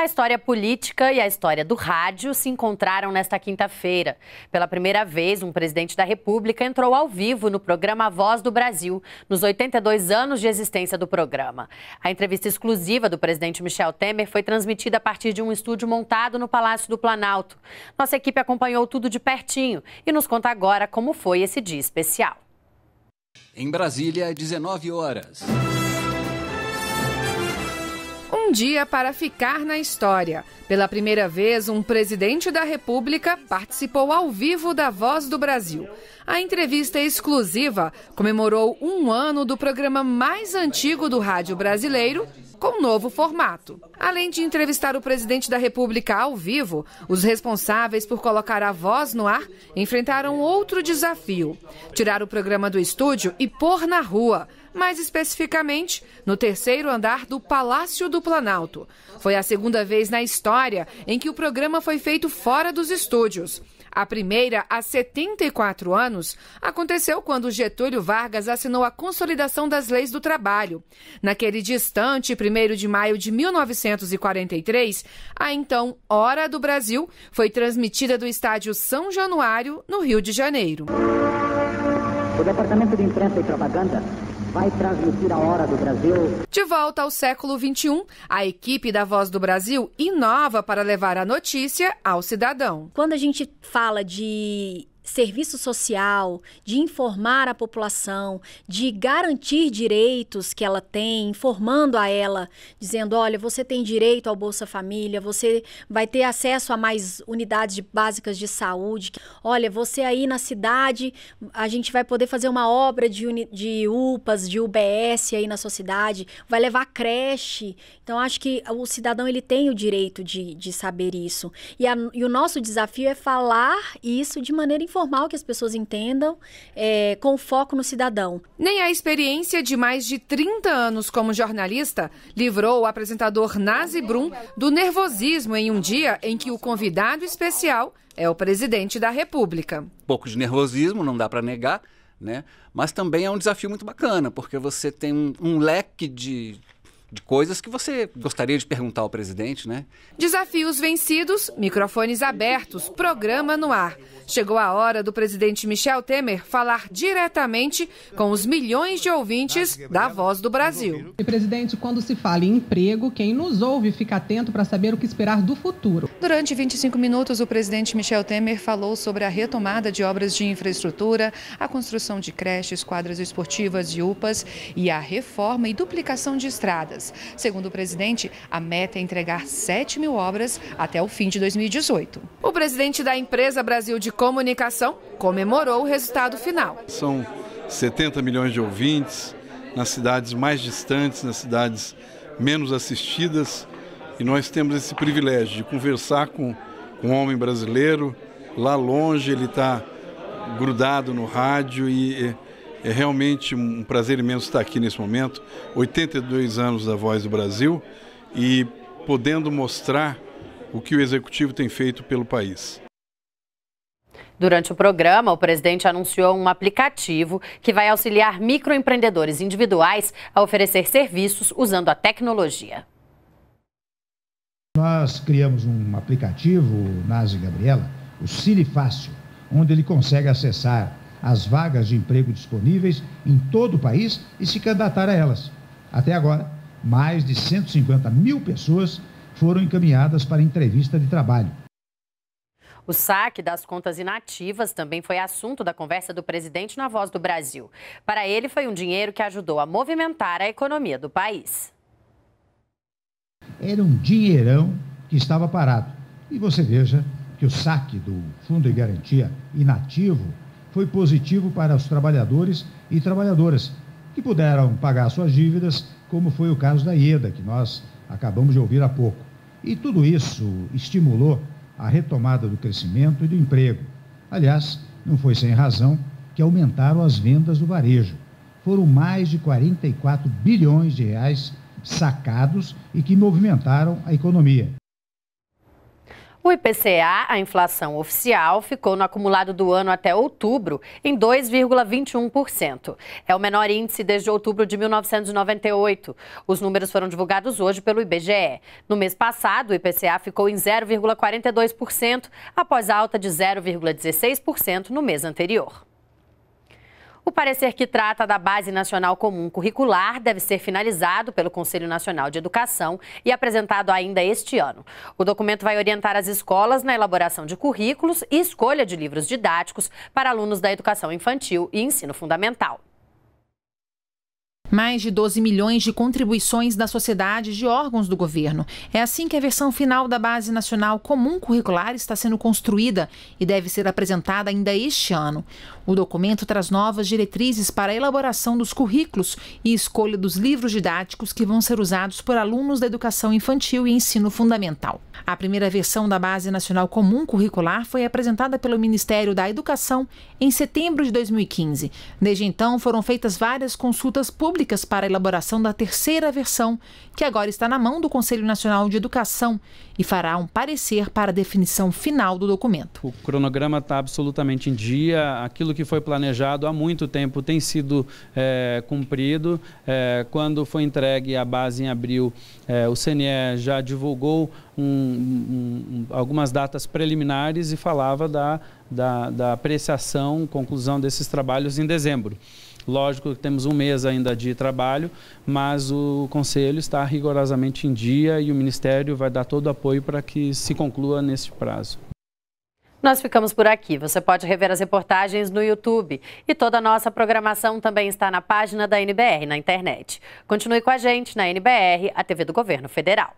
A história política e a história do rádio se encontraram nesta quinta-feira. Pela primeira vez, um presidente da República entrou ao vivo no programa Voz do Brasil, nos 82 anos de existência do programa. A entrevista exclusiva do presidente Michel Temer foi transmitida a partir de um estúdio montado no Palácio do Planalto. Nossa equipe acompanhou tudo de pertinho e nos conta agora como foi esse dia especial. Em Brasília, 19 é horas. Um dia para ficar na história. Pela primeira vez, um presidente da República participou ao vivo da Voz do Brasil. A entrevista exclusiva comemorou um ano do programa mais antigo do rádio brasileiro, com novo formato. Além de entrevistar o presidente da República ao vivo, os responsáveis por colocar a voz no ar enfrentaram outro desafio: tirar o programa do estúdio e pôr na rua mais especificamente no terceiro andar do Palácio do Planalto. Foi a segunda vez na história em que o programa foi feito fora dos estúdios. A primeira, há 74 anos, aconteceu quando Getúlio Vargas assinou a Consolidação das Leis do Trabalho. Naquele distante 1 de maio de 1943, a então Hora do Brasil foi transmitida do estádio São Januário, no Rio de Janeiro. O Departamento de Imprensa e Propaganda vai transmitir a hora do Brasil. De volta ao século XXI, a equipe da Voz do Brasil inova para levar a notícia ao cidadão. Quando a gente fala de serviço social, de informar a população, de garantir direitos que ela tem, informando a ela, dizendo: olha, você tem direito ao Bolsa Família, você vai ter acesso a mais unidades de, básicas de saúde. Olha, você aí na cidade, a gente vai poder fazer uma obra de, de UPAs, de UBS aí na sua cidade, vai levar creche. Então, acho que o cidadão ele tem o direito de, de saber isso. E, a, e o nosso desafio é falar isso de maneira informada normal que as pessoas entendam, é, com foco no cidadão. Nem a experiência de mais de 30 anos como jornalista livrou o apresentador Nazi Brum do nervosismo em um dia em que o convidado especial é o presidente da República. Um pouco de nervosismo, não dá para negar, né? mas também é um desafio muito bacana, porque você tem um, um leque de de coisas que você gostaria de perguntar ao presidente, né? Desafios vencidos, microfones abertos, programa no ar. Chegou a hora do presidente Michel Temer falar diretamente com os milhões de ouvintes da Voz do Brasil. E presidente, quando se fala em emprego, quem nos ouve fica atento para saber o que esperar do futuro. Durante 25 minutos, o presidente Michel Temer falou sobre a retomada de obras de infraestrutura, a construção de creches, quadras esportivas e UPAs e a reforma e duplicação de estradas obras. Segundo o presidente, a meta é entregar 7 mil obras até o fim de 2018. O presidente da empresa Brasil de Comunicação comemorou o resultado final. São 70 milhões de ouvintes nas cidades mais distantes, nas cidades menos assistidas. E nós temos esse privilégio de conversar com um homem brasileiro. Lá longe ele está grudado no rádio e é realmente um prazer imenso estar aqui nesse momento, 82 anos da Voz do Brasil e podendo mostrar o que o executivo tem feito pelo país. Durante o programa, o presidente anunciou um aplicativo que vai auxiliar microempreendedores individuais a oferecer serviços usando a tecnologia. Nós criamos um aplicativo, Nazi Gabriela, o Cine Fácil, onde ele consegue acessar as vagas de emprego disponíveis em todo o país e se candidatar a elas. Até agora, mais de 150 mil pessoas foram encaminhadas para entrevista de trabalho. O saque das contas inativas também foi assunto da conversa do presidente na Voz do Brasil. Para ele, foi um dinheiro que ajudou a movimentar a economia do país. Era um dinheirão que estava parado. E você veja que o saque do Fundo de Garantia Inativo foi positivo para os trabalhadores e trabalhadoras, que puderam pagar suas dívidas, como foi o caso da IEDA, que nós acabamos de ouvir há pouco. E tudo isso estimulou a retomada do crescimento e do emprego. Aliás, não foi sem razão que aumentaram as vendas do varejo. Foram mais de 44 bilhões de reais sacados e que movimentaram a economia. O IPCA, a inflação oficial, ficou no acumulado do ano até outubro em 2,21%. É o menor índice desde outubro de 1998. Os números foram divulgados hoje pelo IBGE. No mês passado, o IPCA ficou em 0,42%, após alta de 0,16% no mês anterior. O parecer que trata da Base Nacional Comum Curricular deve ser finalizado pelo Conselho Nacional de Educação e apresentado ainda este ano. O documento vai orientar as escolas na elaboração de currículos e escolha de livros didáticos para alunos da educação infantil e ensino fundamental mais de 12 milhões de contribuições da sociedade e de órgãos do governo. É assim que a versão final da Base Nacional Comum Curricular está sendo construída e deve ser apresentada ainda este ano. O documento traz novas diretrizes para a elaboração dos currículos e escolha dos livros didáticos que vão ser usados por alunos da educação infantil e ensino fundamental. A primeira versão da Base Nacional Comum Curricular foi apresentada pelo Ministério da Educação em setembro de 2015. Desde então, foram feitas várias consultas públicas técnicas para a elaboração da terceira versão, que agora está na mão do Conselho Nacional de Educação e fará um parecer para a definição final do documento. O cronograma está absolutamente em dia, aquilo que foi planejado há muito tempo tem sido é, cumprido. É, quando foi entregue a base em abril, é, o CNE já divulgou um, um, algumas datas preliminares e falava da, da, da apreciação, conclusão desses trabalhos em dezembro. Lógico que temos um mês ainda de trabalho, mas o Conselho está rigorosamente em dia e o Ministério vai dar todo o apoio para que se conclua nesse prazo. Nós ficamos por aqui. Você pode rever as reportagens no YouTube. E toda a nossa programação também está na página da NBR na internet. Continue com a gente na NBR, a TV do Governo Federal.